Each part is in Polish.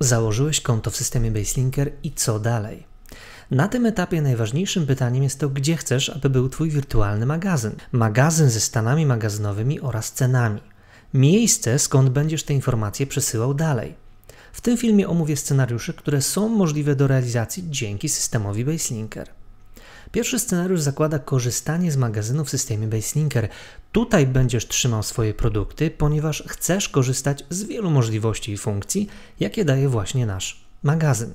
Założyłeś konto w systemie Baselinker i co dalej? Na tym etapie najważniejszym pytaniem jest to, gdzie chcesz, aby był Twój wirtualny magazyn. Magazyn ze stanami magazynowymi oraz cenami. Miejsce, skąd będziesz te informacje przesyłał dalej. W tym filmie omówię scenariusze, które są możliwe do realizacji dzięki systemowi Baselinker. Pierwszy scenariusz zakłada korzystanie z magazynu w systemie BaseLinker. Tutaj będziesz trzymał swoje produkty, ponieważ chcesz korzystać z wielu możliwości i funkcji, jakie daje właśnie nasz magazyn.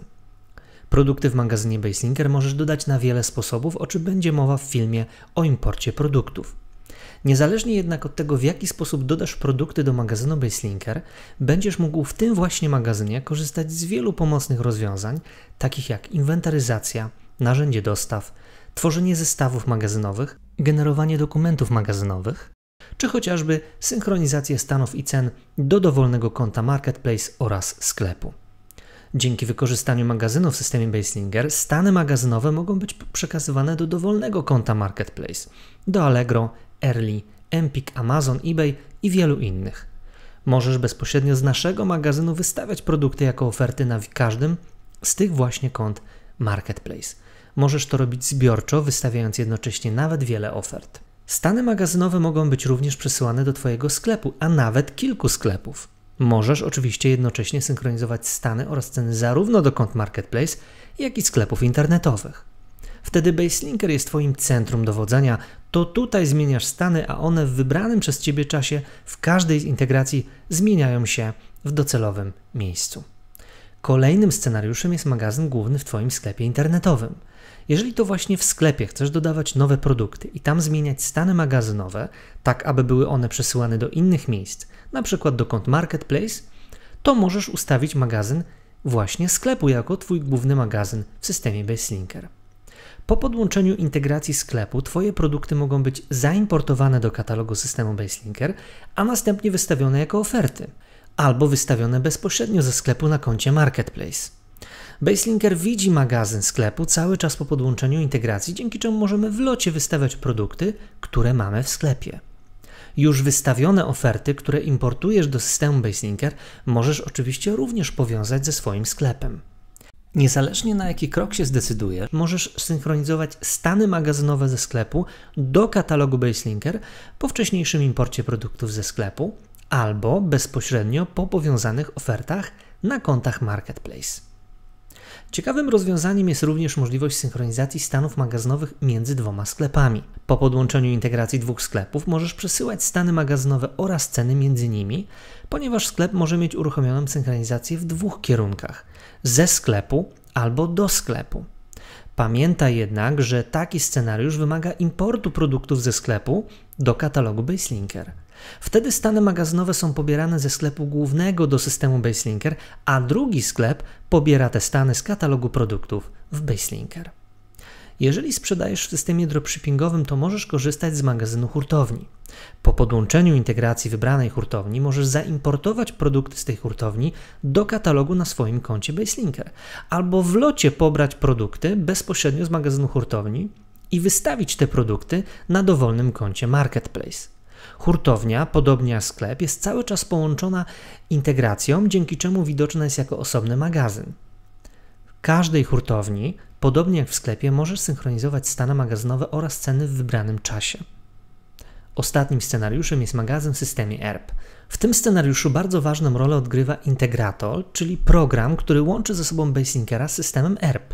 Produkty w magazynie BaseLinker możesz dodać na wiele sposobów, o czym będzie mowa w filmie o imporcie produktów. Niezależnie jednak od tego, w jaki sposób dodasz produkty do magazynu BaseLinker, będziesz mógł w tym właśnie magazynie korzystać z wielu pomocnych rozwiązań, takich jak inwentaryzacja, narzędzie dostaw, tworzenie zestawów magazynowych, generowanie dokumentów magazynowych, czy chociażby synchronizację stanów i cen do dowolnego konta marketplace oraz sklepu. Dzięki wykorzystaniu magazynu w systemie Baselinger stany magazynowe mogą być przekazywane do dowolnego konta marketplace, do Allegro, Early, Empik, Amazon, eBay i wielu innych. Możesz bezpośrednio z naszego magazynu wystawiać produkty jako oferty na każdym z tych właśnie kont marketplace. Możesz to robić zbiorczo, wystawiając jednocześnie nawet wiele ofert. Stany magazynowe mogą być również przesyłane do Twojego sklepu, a nawet kilku sklepów. Możesz oczywiście jednocześnie synchronizować stany oraz ceny zarówno do kont Marketplace, jak i sklepów internetowych. Wtedy Baselinker jest Twoim centrum dowodzenia. To tutaj zmieniasz stany, a one w wybranym przez Ciebie czasie w każdej z integracji zmieniają się w docelowym miejscu. Kolejnym scenariuszem jest magazyn główny w Twoim sklepie internetowym. Jeżeli to właśnie w sklepie chcesz dodawać nowe produkty i tam zmieniać stany magazynowe, tak aby były one przesyłane do innych miejsc, np. do kont Marketplace, to możesz ustawić magazyn właśnie sklepu jako Twój główny magazyn w systemie Baselinker. Po podłączeniu integracji sklepu Twoje produkty mogą być zaimportowane do katalogu systemu Baselinker, a następnie wystawione jako oferty albo wystawione bezpośrednio ze sklepu na koncie Marketplace. Baselinker widzi magazyn sklepu cały czas po podłączeniu integracji, dzięki czemu możemy w locie wystawiać produkty, które mamy w sklepie. Już wystawione oferty, które importujesz do systemu Baselinker, możesz oczywiście również powiązać ze swoim sklepem. Niezależnie na jaki krok się zdecydujesz, możesz synchronizować stany magazynowe ze sklepu do katalogu Baselinker po wcześniejszym imporcie produktów ze sklepu, albo bezpośrednio po powiązanych ofertach na kontach Marketplace. Ciekawym rozwiązaniem jest również możliwość synchronizacji stanów magazynowych między dwoma sklepami. Po podłączeniu integracji dwóch sklepów możesz przesyłać stany magazynowe oraz ceny między nimi, ponieważ sklep może mieć uruchomioną synchronizację w dwóch kierunkach ze sklepu albo do sklepu. Pamiętaj jednak, że taki scenariusz wymaga importu produktów ze sklepu do katalogu Baselinker. Wtedy stany magazynowe są pobierane ze sklepu głównego do systemu Baselinker, a drugi sklep pobiera te stany z katalogu produktów w Baselinker. Jeżeli sprzedajesz w systemie dropshippingowym, to możesz korzystać z magazynu hurtowni. Po podłączeniu integracji wybranej hurtowni możesz zaimportować produkty z tej hurtowni do katalogu na swoim koncie Baselinker, albo w locie pobrać produkty bezpośrednio z magazynu hurtowni i wystawić te produkty na dowolnym koncie Marketplace. Hurtownia, podobnie jak sklep, jest cały czas połączona integracją, dzięki czemu widoczna jest jako osobny magazyn. W każdej hurtowni, podobnie jak w sklepie, możesz synchronizować stany magazynowe oraz ceny w wybranym czasie. Ostatnim scenariuszem jest magazyn w systemie ERP. W tym scenariuszu bardzo ważną rolę odgrywa integrator, czyli program, który łączy ze sobą Basinkera z systemem ERP.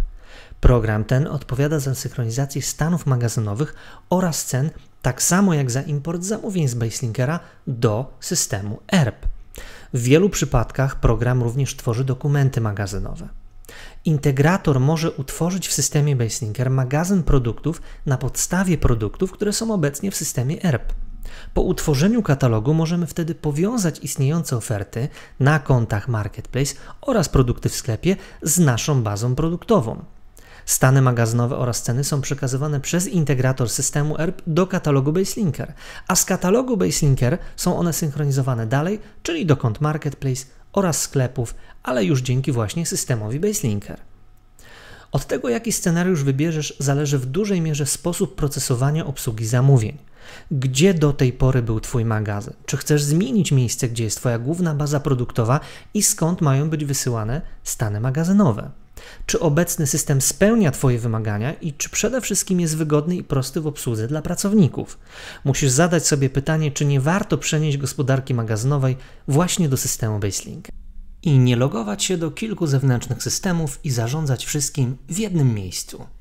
Program ten odpowiada za synchronizację stanów magazynowych oraz cen, tak samo jak za import zamówień z Baselinkera do systemu ERP. W wielu przypadkach program również tworzy dokumenty magazynowe. Integrator może utworzyć w systemie Baselinker magazyn produktów na podstawie produktów, które są obecnie w systemie ERP. Po utworzeniu katalogu możemy wtedy powiązać istniejące oferty na kontach Marketplace oraz produkty w sklepie z naszą bazą produktową. Stany magazynowe oraz ceny są przekazywane przez integrator systemu ERP do katalogu Baselinker, a z katalogu Baselinker są one synchronizowane dalej, czyli do kont Marketplace oraz sklepów, ale już dzięki właśnie systemowi Baselinker. Od tego, jaki scenariusz wybierzesz, zależy w dużej mierze sposób procesowania obsługi zamówień. Gdzie do tej pory był Twój magazyn? Czy chcesz zmienić miejsce, gdzie jest Twoja główna baza produktowa i skąd mają być wysyłane stany magazynowe? czy obecny system spełnia Twoje wymagania i czy przede wszystkim jest wygodny i prosty w obsłudze dla pracowników. Musisz zadać sobie pytanie, czy nie warto przenieść gospodarki magazynowej właśnie do systemu Baselink i nie logować się do kilku zewnętrznych systemów i zarządzać wszystkim w jednym miejscu.